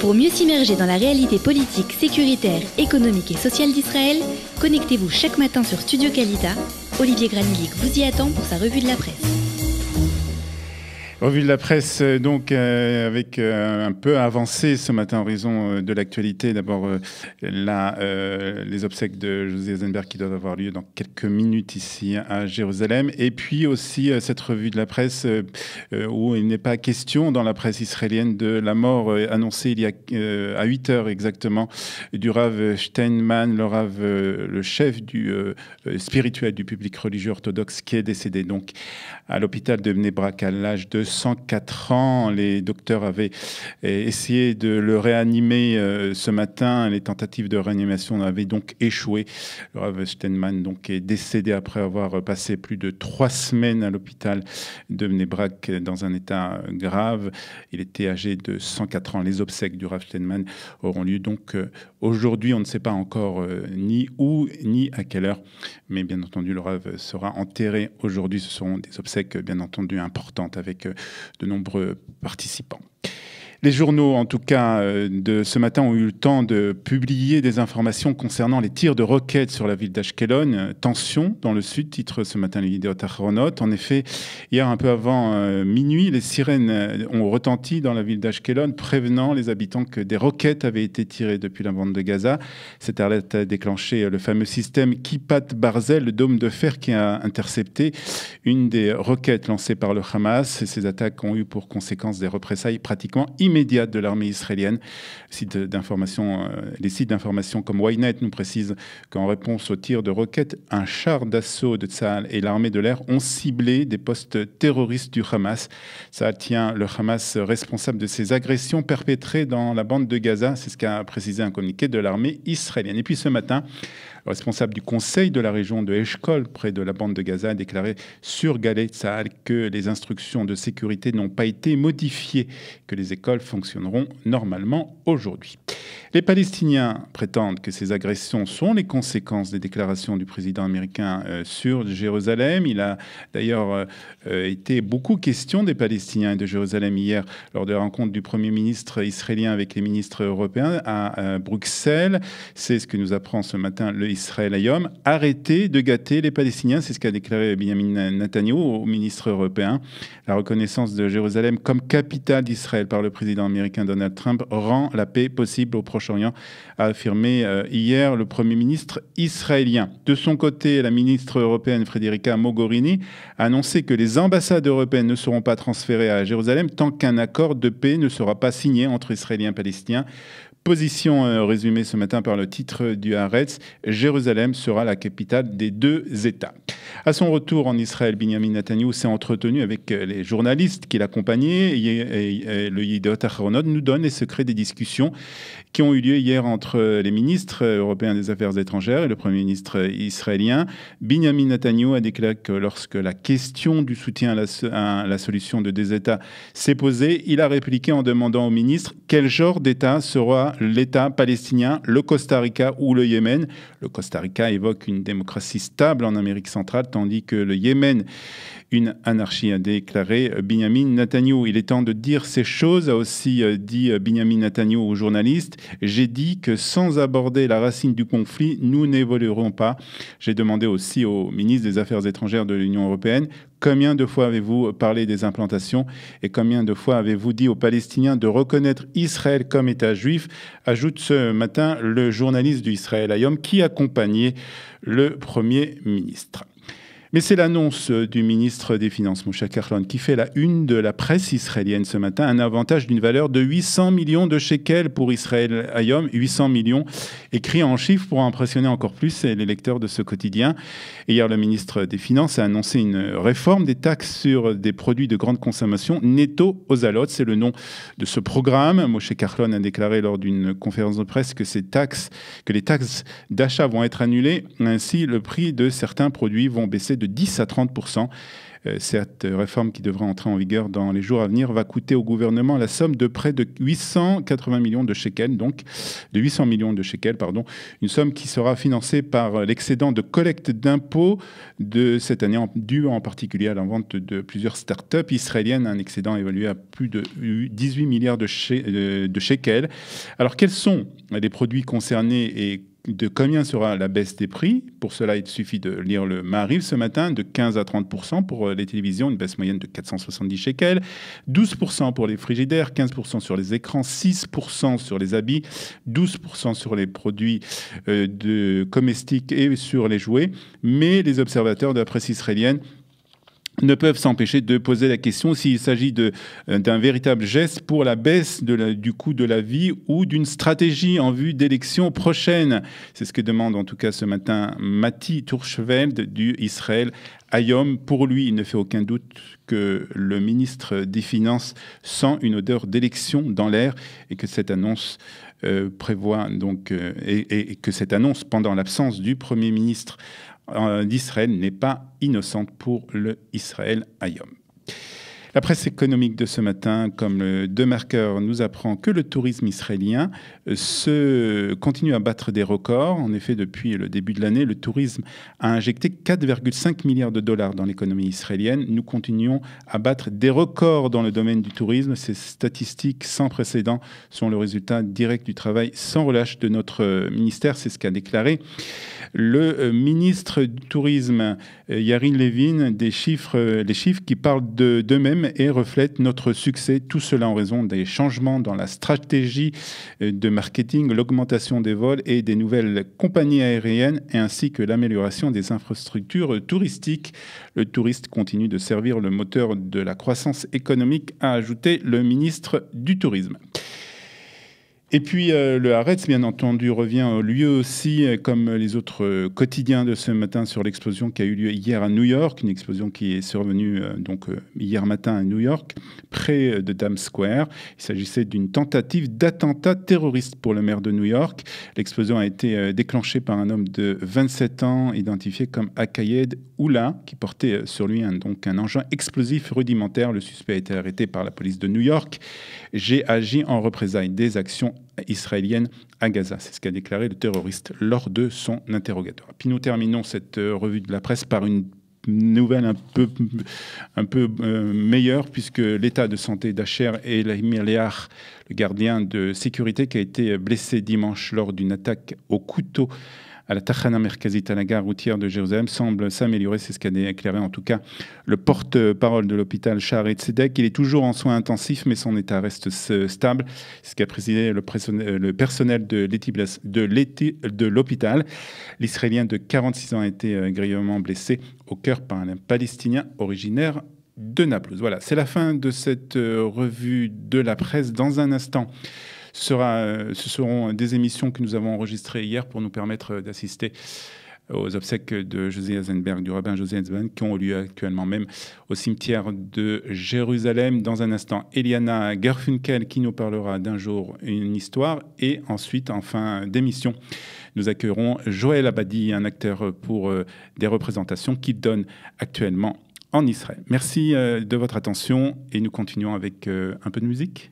Pour mieux s'immerger dans la réalité politique, sécuritaire, économique et sociale d'Israël, connectez-vous chaque matin sur Studio Calita. Olivier Granilic vous y attend pour sa revue de la presse. Revue de la presse, euh, donc, euh, avec euh, un peu avancé ce matin en raison de l'actualité. D'abord, les obsèques de José Eisenberg qui doivent avoir lieu dans quelques minutes ici à Jérusalem. Et puis aussi cette revue de la presse où il n'est pas question dans la presse israélienne de la mort annoncée il y a à 8 heures exactement du Rav Steinman, le Rav, le chef du spirituel du public religieux orthodoxe qui est décédé donc à l'hôpital de Mnebrak à l'âge de 104 ans. Les docteurs avaient euh, essayé de le réanimer euh, ce matin. Les tentatives de réanimation avaient donc échoué. Le Rav Steinman donc, est décédé après avoir passé plus de trois semaines à l'hôpital de Mnebrak dans un état grave. Il était âgé de 104 ans. Les obsèques du Rav Steinman auront lieu donc euh, aujourd'hui. On ne sait pas encore ni où ni à quelle heure, mais bien entendu, le Rav sera enterré aujourd'hui. Ce seront des obsèques bien entendu importantes avec de nombreux participants. Les journaux, en tout cas, euh, de ce matin ont eu le temps de publier des informations concernant les tirs de roquettes sur la ville d'Ashkelon. Euh, tension dans le sud, titre ce matin les vidéos En effet, hier, un peu avant euh, minuit, les sirènes ont retenti dans la ville d'Ashkelon, prévenant les habitants que des roquettes avaient été tirées depuis la bande de Gaza. Cette alerte a déclenché le fameux système Kipat Barzel, le dôme de fer qui a intercepté une des roquettes lancées par le Hamas. Et ces attaques ont eu pour conséquence des représailles pratiquement immédiates immédiate de l'armée israélienne. Euh, les sites d'information comme Ynet nous précisent qu'en réponse aux tirs de roquettes, un char d'assaut de Tsahal et l'armée de l'air ont ciblé des postes terroristes du Hamas. Ça tient le Hamas responsable de ces agressions perpétrées dans la bande de Gaza. C'est ce qu'a précisé un communiqué de l'armée israélienne. Et puis ce matin, le responsable du conseil de la région de Eshkol, près de la bande de Gaza, a déclaré sur Galet que les instructions de sécurité n'ont pas été modifiées, que les écoles fonctionneront normalement aujourd'hui. Les Palestiniens prétendent que ces agressions sont les conséquences des déclarations du président américain euh, sur Jérusalem. Il a d'ailleurs euh, été beaucoup question des Palestiniens et de Jérusalem hier lors de la rencontre du Premier ministre israélien avec les ministres européens à euh, Bruxelles. C'est ce que nous apprend ce matin le Israël Yom, arrêtez de gâter les Palestiniens. C'est ce qu'a déclaré Benjamin Netanyahu au ministre européen. La reconnaissance de Jérusalem comme capitale d'Israël par le président américain Donald Trump rend la paix possible au Proche-Orient, a affirmé euh, hier le Premier ministre israélien. De son côté, la ministre européenne Frédérica Mogherini a annoncé que les ambassades européennes ne seront pas transférées à Jérusalem tant qu'un accord de paix ne sera pas signé entre Israéliens et Palestiniens position euh, résumée ce matin par le titre du Haaretz, Jérusalem sera la capitale des deux États. À son retour en Israël, Benjamin Netanyahu s'est entretenu avec euh, les journalistes qui l'accompagnaient et, le Yidot Aharonot nous donne les secrets des discussions qui ont eu lieu hier entre les ministres européens des Affaires étrangères et le Premier ministre israélien. Benjamin Netanyahu a déclaré que lorsque la question du soutien à la, à la solution de deux États s'est posée, il a répliqué en demandant au ministre quel genre d'État sera l'État palestinien, le Costa Rica ou le Yémen. Le Costa Rica évoque une démocratie stable en Amérique centrale, tandis que le Yémen, une anarchie, a déclaré Benjamin Netanyahu. Il est temps de dire ces choses, a aussi euh, dit euh, Benjamin Netanyahu aux journalistes. J'ai dit que sans aborder la racine du conflit, nous n'évoluerons pas. J'ai demandé aussi au ministre des Affaires étrangères de l'Union européenne Combien de fois avez-vous parlé des implantations et combien de fois avez-vous dit aux Palestiniens de reconnaître Israël comme État juif ajoute ce matin le journaliste du Israël Ayom qui accompagnait le Premier ministre. Mais c'est l'annonce euh, du ministre des Finances, Moshe Kahlon, qui fait la une de la presse israélienne ce matin, un avantage d'une valeur de 800 millions de shekels pour Israël Ayom, 800 millions écrits en chiffres pour impressionner encore plus les lecteurs de ce quotidien. Et hier, le ministre des Finances a annoncé une réforme des taxes sur des produits de grande consommation, Netto Ozalot, c'est le nom de ce programme. Moshe Kahlon a déclaré lors d'une conférence de presse que ces taxes, que les taxes d'achat vont être annulées, ainsi le prix de certains produits vont baisser de 10 à 30 euh, cette réforme qui devrait entrer en vigueur dans les jours à venir va coûter au gouvernement la somme de près de 880 millions de shekels, donc de 800 millions de shekels, pardon, une somme qui sera financée par l'excédent de collecte d'impôts de cette année, dû en particulier à la vente de plusieurs start-up israéliennes, un excédent évalué à plus de 18 milliards euh, de, shekels. Alors, quels sont les produits concernés et de combien sera la baisse des prix. Pour cela, il suffit de lire le Marive ce matin, de 15 à 30 pour euh, les télévisions, une baisse moyenne de 470 shekels, 12 pour les frigidaires, 15 sur les écrans, 6 sur les habits, 12 sur les produits euh, de comestiques et sur les jouets. Mais les observateurs de la presse israélienne ne peuvent s'empêcher de poser la question s'il s'agit euh, d'un véritable geste pour la baisse du coût de la vie ou d'une stratégie en vue d'élections prochaines. C'est ce que demande en tout cas ce matin Matti Tourcheveld du Israël Ayom. Pour lui, il ne fait aucun doute que le ministre des Finances sent une odeur d'élection dans l'air et que cette annonce euh, prévoit donc euh, et, que cette annonce pendant l'absence du Premier ministre d'Israël euh, n'est pas innocente pour le Israël Ayom. La presse économique de ce matin, comme le demarqueur nous apprend que le tourisme israélien euh, se continue à battre des records. En effet, depuis le début de l'année, le tourisme a injecté 4,5 milliards de dollars dans l'économie israélienne. Nous continuons à battre des records dans le domaine du tourisme. Ces statistiques sans précédent sont le résultat direct du travail sans relâche de notre euh, ministère. C'est ce qu'a déclaré le euh, ministre du Tourisme, Yarin Levin, des chiffres, les chiffres qui parlent d'eux-mêmes et reflète notre succès, tout cela en raison des changements dans la stratégie euh, de marketing, l'augmentation des vols et des nouvelles compagnies aériennes, ainsi que l'amélioration des infrastructures touristiques. Le touriste continue de servir le moteur de la croissance économique, a ajouté le ministre du Tourisme. Et puis euh, le Haaretz, bien entendu, revient au lieu aussi, euh, comme les autres euh, quotidiens de ce matin, sur l'explosion qui a eu lieu hier à New York, une explosion qui est survenue donc hier matin à New York, près de Times Square. Il s'agissait d'une tentative d'attentat terroriste pour le maire de New York. L'explosion a été déclenchée par un homme de 27 ans, identifié comme Akayed Oula, qui portait sur lui donc un engin explosif rudimentaire. Le suspect a été arrêté par la police de New York. J'ai agi en représailles des actions israélienne à Gaza. C'est ce qu'a déclaré le terroriste lors de son interrogatoire. Puis nous terminons cette euh, revue de la presse par une nouvelle un peu, un peu euh, meilleure, puisque l'état de santé d'Acher et Léar, le gardien de sécurité, qui a été blessé dimanche lors d'une attaque au couteau à la Tachana Merkazit, à la gare routière de Jérusalem, semble s'améliorer. C'est ce qu'a déclaré en tout cas le porte-parole de l'hôpital Shari Tzedek. Il est toujours en soins intensifs, mais son état reste stable. C'est ce qu'a précisé le, euh, personnel de l'hôpital. L'Israélien de 46 ans a été euh, grièvement blessé au cœur par un Palestinien originaire de Naples. Voilà, c'est la fin de cette euh, revue de la presse. Dans un instant, euh, ce, seront des émissions que nous avons enregistrées hier pour nous permettre euh, d'assister aux obsèques de José Eisenberg, du rabbin José Eisenberg, qui ont lieu actuellement même au cimetière de Jérusalem. Dans un instant, Eliana Gerfunkel, qui nous parlera d'un jour une histoire. Et ensuite, en fin d'émission, nous accueillerons Joël Abadi, un acteur pour euh, des représentations qu'il donne actuellement en Israël. Merci de votre attention et nous continuons avec un peu de musique.